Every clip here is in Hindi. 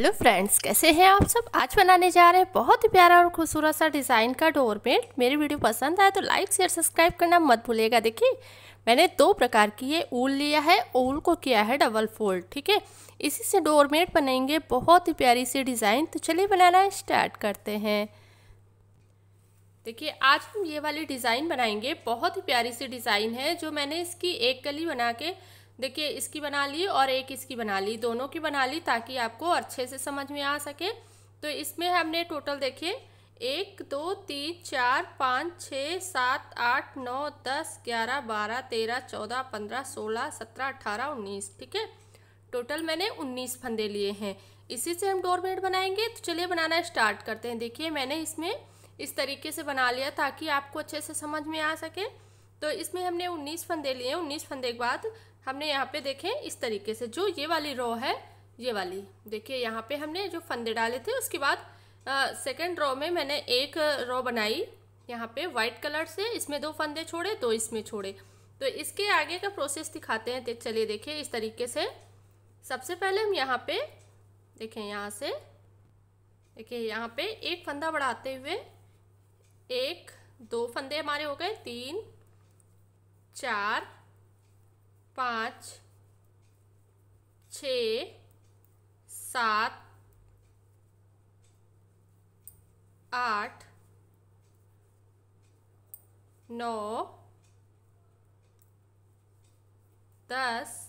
हेलो फ्रेंड्स कैसे हैं आप सब आज बनाने जा रहे हैं बहुत ही प्यारा और खूबसूरत सा डिज़ाइन का डोर मेट मेरी वीडियो पसंद आए तो लाइक शेयर सब्सक्राइब करना मत भूलिएगा देखिए मैंने दो प्रकार की ये ऊल लिया है ऊल को किया है डबल फोल्ड ठीक है इसी से डोर मेट बनाएंगे बहुत ही प्यारी सी डिज़ाइन तो चलिए बनाना स्टार्ट करते हैं देखिए आज हम ये वाली डिज़ाइन बनाएंगे बहुत ही प्यारी सी डिज़ाइन है जो मैंने इसकी एक कली बना के देखिए इसकी बना ली और एक इसकी बना ली दोनों की बना ली ताकि आपको अच्छे से समझ में आ सके तो इसमें हमने टोटल देखिए एक दो तीन चार पाँच छः सात आठ नौ दस ग्यारह बारह तेरह चौदह पंद्रह सोलह सत्रह अठारह उन्नीस ठीक है टोटल मैंने उन्नीस फंदे लिए हैं इसी से हम डोरमेट बनाएंगे तो चलिए बनाना स्टार्ट करते हैं देखिए मैंने इसमें इस तरीके से बना लिया ताकि आपको अच्छे से समझ में आ सके तो इसमें हमने उन्नीस फंदे लिए उन्नीस फंदे के बाद हमने यहाँ पे देखें इस तरीके से जो ये वाली रो है ये वाली देखिए यहाँ पे हमने जो फंदे डाले थे उसके बाद सेकेंड रो में मैंने एक रो बनाई यहाँ पे वाइट कलर से इसमें दो फंदे छोड़े दो इसमें छोड़े तो इसके आगे का प्रोसेस दिखाते हैं चलिए देखिए इस तरीके से सबसे पहले हम यहाँ पे देखें यहाँ से देखिए यहाँ पे एक फंदा बढ़ाते हुए एक दो फंदे हमारे हो गए तीन चार पाँच छ सात आठ नौ दस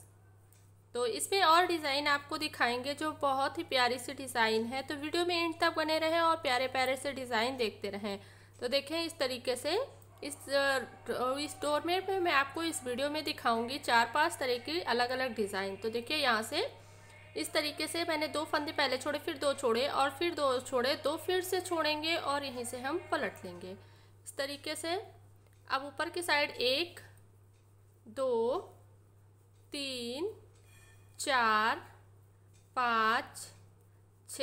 तो इसमें और डिज़ाइन आपको दिखाएंगे जो बहुत ही प्यारी सी डिज़ाइन है तो वीडियो में एंड तक बने रहें और प्यारे प्यारे से डिज़ाइन देखते रहें तो देखें इस तरीके से इस डोरमेट में मैं आपको इस वीडियो में दिखाऊंगी चार पांच तरह की अलग अलग डिज़ाइन तो देखिए यहाँ से इस तरीके से मैंने दो फंदे पहले छोड़े फिर दो छोड़े और फिर दो छोड़े दो फिर से छोड़ेंगे और यहीं से हम पलट लेंगे इस तरीके से अब ऊपर की साइड एक दो तीन चार पाँच छ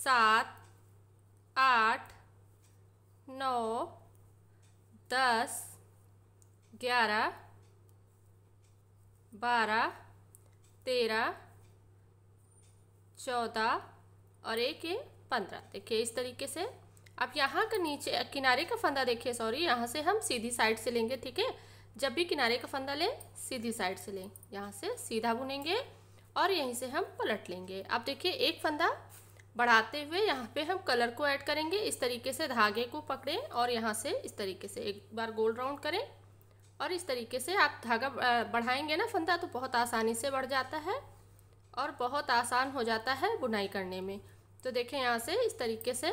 सात आठ नौ दस ग्यारह बारह तेरह चौदह और एक ये पंद्रह देखिए इस तरीके से अब यहाँ का नीचे किनारे का फंदा देखिए सॉरी यहाँ से हम सीधी साइड से लेंगे ठीक है जब भी किनारे का फंदा लें सीधी साइड से लें यहाँ से सीधा बुनेंगे और यहीं से हम पलट लेंगे अब देखिए एक फंदा बढ़ाते हुए यहाँ पे हम कलर को ऐड करेंगे इस तरीके से धागे को पकड़ें और यहाँ से इस तरीके से एक बार गोल राउंड करें और इस तरीके से आप धागा बढ़ाएंगे ना फंदा तो बहुत आसानी से बढ़ जाता है और बहुत आसान हो जाता है बुनाई करने में तो देखें यहाँ से इस तरीके से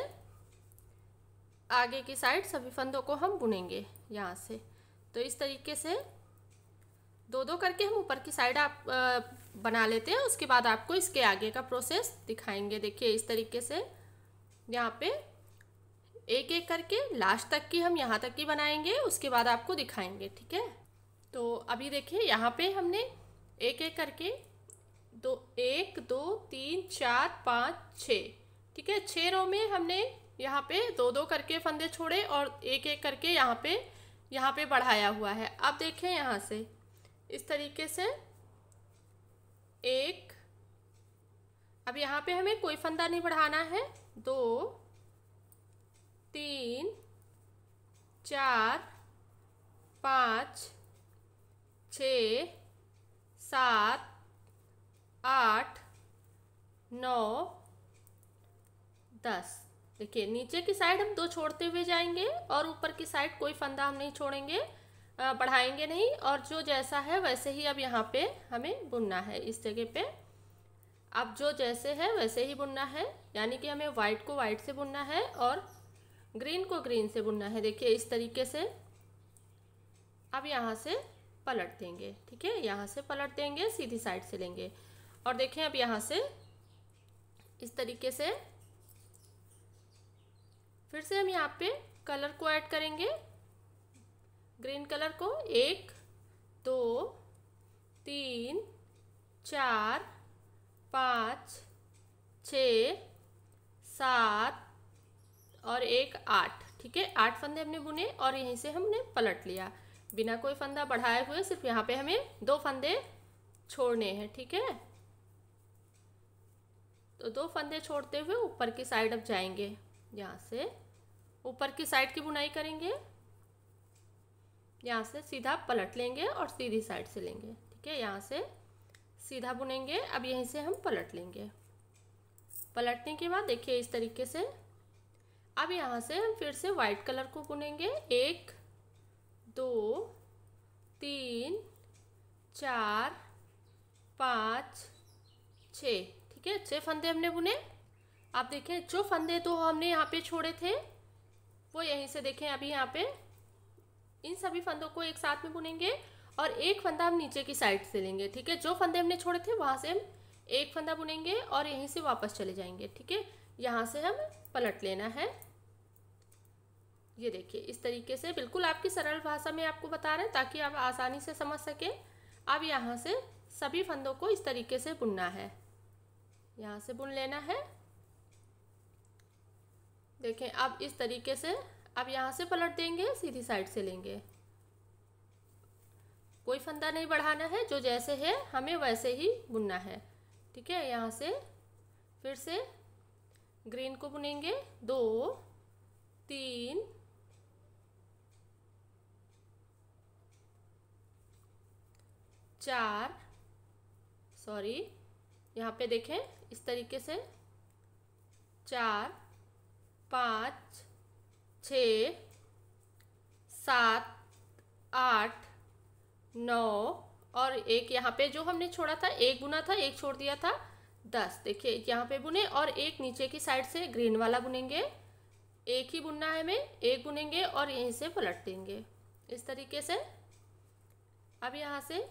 आगे की साइड सभी फंदों को हम बुनेंगे यहाँ से तो इस तरीके से दो दो करके हम ऊपर की साइड आप बना लेते हैं उसके बाद आपको इसके आगे का प्रोसेस दिखाएंगे देखिए इस तरीके से यहाँ पे एक एक करके लास्ट तक की हम यहाँ तक की बनाएंगे उसके बाद आपको दिखाएंगे ठीक है तो अभी देखिए यहाँ पे हमने एक एक करके दो एक दो तीन चार पाँच छ ठीक है छः रो में हमने यहाँ पे दो दो करके फंदे छोड़े और एक एक करके यहाँ पे यहाँ पे बढ़ाया हुआ है अब देखें यहाँ से इस तरीके से एक अब यहाँ पे हमें कोई फंदा नहीं बढ़ाना है दो तीन चार पाँच छ सात आठ नौ दस देखिए नीचे की साइड हम दो छोड़ते हुए जाएंगे और ऊपर की साइड कोई फंदा हम नहीं छोड़ेंगे बढ़ाएंगे नहीं और जो जैसा है वैसे ही अब यहाँ पे हमें बुनना है इस जगह पे अब जो जैसे है वैसे ही बुनना है यानी कि हमें वाइट को वाइट से बुनना है और ग्रीन को ग्रीन से बुनना है देखिए इस तरीके से अब यहाँ से पलट देंगे ठीक है यहाँ से पलट देंगे सीधी साइड से लेंगे और देखें अब यहाँ से इस तरीके से फिर से हम यहाँ पे कलर को ऐड करेंगे ग्रीन कलर को एक दो तीन चार पाँच छ सात और एक आठ ठीक है आठ फंदे हमने बुने और यहीं से हमने पलट लिया बिना कोई फंदा बढ़ाए हुए सिर्फ यहाँ पे हमें दो फंदे छोड़ने हैं ठीक है तो दो फंदे छोड़ते हुए ऊपर की साइड अब जाएंगे यहाँ से ऊपर की साइड की बुनाई करेंगे यहाँ से सीधा पलट लेंगे और सीधी साइड से लेंगे ठीक है यहाँ से सीधा बुनेंगे अब यहीं से हम पलट लेंगे पलटने के बाद देखिए इस तरीके से अब यहाँ से हम फिर से वाइट कलर को बुनेंगे एक दो तीन चार पाँच छ ठीक है छः फंदे हमने बुने आप देखें जो फंदे तो हमने यहाँ पे छोड़े थे वो यहीं से देखें अभी यहाँ पे इन सभी फंदों को एक साथ में बुनेंगे और एक फंदा हम नीचे की साइड से लेंगे ठीक है जो फंदे हमने छोड़े थे वहाँ से हम एक फंदा बुनेंगे और यहीं से वापस चले जाएंगे ठीक है यहाँ से हम पलट लेना है ये देखिए इस तरीके से बिल्कुल आपकी सरल भाषा में आपको बता रहे हैं ताकि आप आसानी से समझ सकें अब यहाँ से सभी फंदों को इस तरीके से बुनना है यहाँ से बुन लेना है देखें अब इस तरीके से अब यहाँ से पलट देंगे सीधी साइड से लेंगे कोई फंदा नहीं बढ़ाना है जो जैसे है हमें वैसे ही बुनना है ठीक है यहाँ से फिर से ग्रीन को बुनेंगे दो तीन चार सॉरी यहाँ पे देखें इस तरीके से चार पाँच छ सात आठ नौ और एक यहाँ पे जो हमने छोड़ा था एक बुना था एक छोड़ दिया था दस देखिए यहाँ पे बुने और एक नीचे की साइड से ग्रीन वाला बुनेंगे एक ही बुनना है हमें एक बुनेंगे और यहीं से पलट देंगे इस तरीके से अब यहाँ से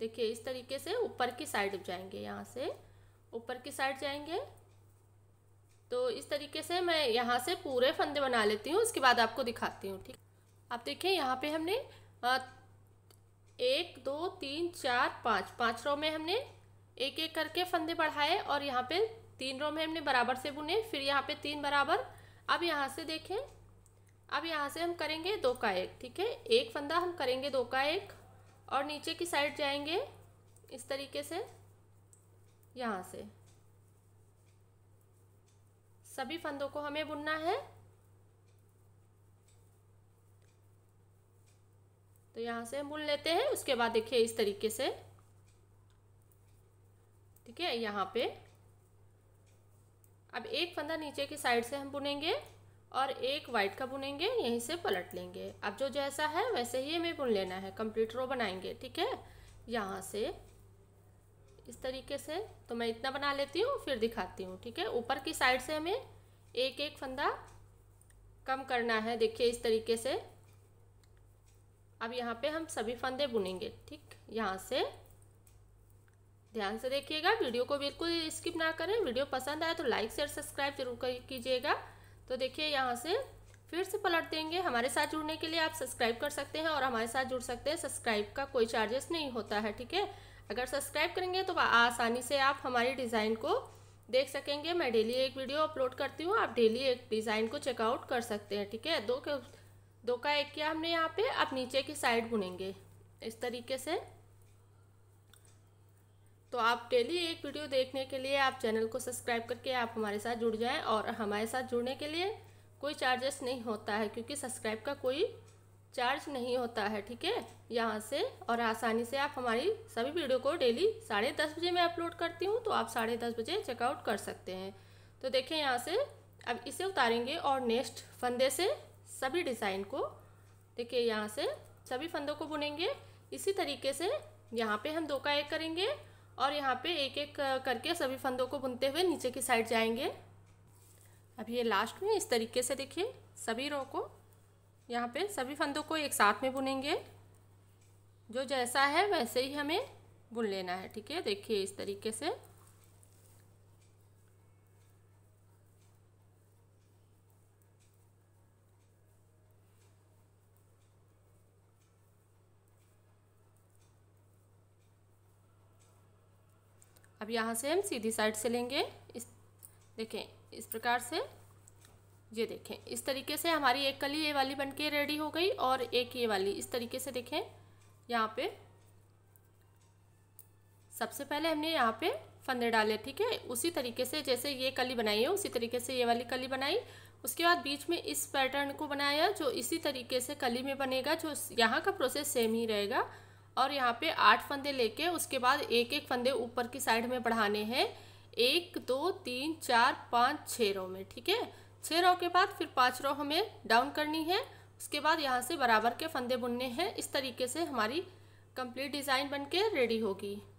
देखिए इस तरीके से ऊपर की साइड जाएंगे यहाँ से ऊपर की साइड जाएंगे तो इस तरीके से मैं यहाँ से पूरे फंदे बना लेती हूँ उसके बाद आपको दिखाती हूँ ठीक आप देखें यहाँ पे हमने एक दो तीन चार पाँच पाँच रो में हमने एक एक करके फंदे बढ़ाए और यहाँ पे तीन रो में हमने बराबर से बुने फिर यहाँ पे तीन बराबर अब यहाँ से देखें अब यहाँ से हम करेंगे दो का एक ठीक है एक फंदा हम करेंगे दो का एक और नीचे की साइड जाएंगे इस तरीके से यहाँ से सभी फंदों को हमें बुनना है तो यहाँ से हम बुन लेते हैं उसके बाद देखिए इस तरीके से ठीक है यहाँ पे अब एक फंदा नीचे की साइड से हम बुनेंगे और एक वाइट का बुनेंगे यहीं से पलट लेंगे अब जो जैसा है वैसे ही हमें बुन लेना है कंप्लीट रो बनाएंगे ठीक है यहाँ से इस तरीके से तो मैं इतना बना लेती हूँ फिर दिखाती हूँ ठीक है ऊपर की साइड से हमें एक एक फंदा कम करना है देखिए इस तरीके से अब यहाँ पे हम सभी फंदे बुनेंगे ठीक यहाँ से ध्यान से देखिएगा वीडियो को बिल्कुल स्किप ना करें वीडियो पसंद आए तो लाइक शेयर सब्सक्राइब जरूर कीजिएगा तो देखिए यहाँ से फिर से पलट देंगे हमारे साथ जुड़ने के लिए आप सब्सक्राइब कर सकते हैं और हमारे साथ जुड़ सकते हैं सब्सक्राइब का कोई चार्जेस नहीं होता है ठीक है अगर सब्सक्राइब करेंगे तो आसानी से आप हमारी डिज़ाइन को देख सकेंगे मैं डेली एक वीडियो अपलोड करती हूँ आप डेली एक डिज़ाइन को चेकआउट कर सकते हैं ठीक है दो के दो का एक किया हमने यहाँ पे आप नीचे की साइड बुनेंगे इस तरीके से तो आप डेली एक वीडियो देखने के लिए आप चैनल को सब्सक्राइब करके आप हमारे साथ जुड़ जाएं और हमारे साथ जुड़ने के लिए कोई चार्जेस नहीं होता है क्योंकि सब्सक्राइब का कोई चार्ज नहीं होता है ठीक है यहाँ से और आसानी से आप हमारी सभी वीडियो को डेली साढ़े दस बजे मैं अपलोड करती हूँ तो आप साढ़े दस बजे चेकआउट कर सकते हैं तो देखें यहाँ से अब इसे उतारेंगे और नेक्स्ट फंदे से सभी डिज़ाइन को देखिए यहाँ से सभी फंदों को बुनेंगे इसी तरीके से यहाँ पर हम दो का एक करेंगे और यहाँ पर एक एक करके सभी फंदों को बुनते हुए नीचे की साइड जाएंगे अब ये लास्ट में इस तरीके से देखिए सभी रो को यहाँ पे सभी फंदों को एक साथ में बुनेंगे जो जैसा है वैसे ही हमें बुन लेना है ठीक है देखिए इस तरीके से अब यहाँ से हम सीधी साइड से लेंगे इस देखें इस प्रकार से ये देखें इस तरीके से हमारी एक कली ये वाली बनके रेडी हो गई और एक ये वाली इस तरीके से देखें यहाँ पे सबसे पहले हमने यहाँ पे फंदे डाले ठीक है उसी तरीके से जैसे ये कली बनाई है उसी तरीके से ये वाली कली बनाई उसके बाद बीच में इस पैटर्न को बनाया जो इसी तरीके से कली में बनेगा जो यहाँ का प्रोसेस सेम ही रहेगा और यहाँ पे आठ फंदे लेके उसके बाद एक एक फंदे ऊपर की साइड में बढ़ाने हैं एक दो तीन चार पाँच छः रो में ठीक है छः रो के बाद फिर पाँच रो हमें डाउन करनी है उसके बाद यहाँ से बराबर के फंदे बुनने हैं इस तरीके से हमारी कंप्लीट डिज़ाइन बनके रेडी होगी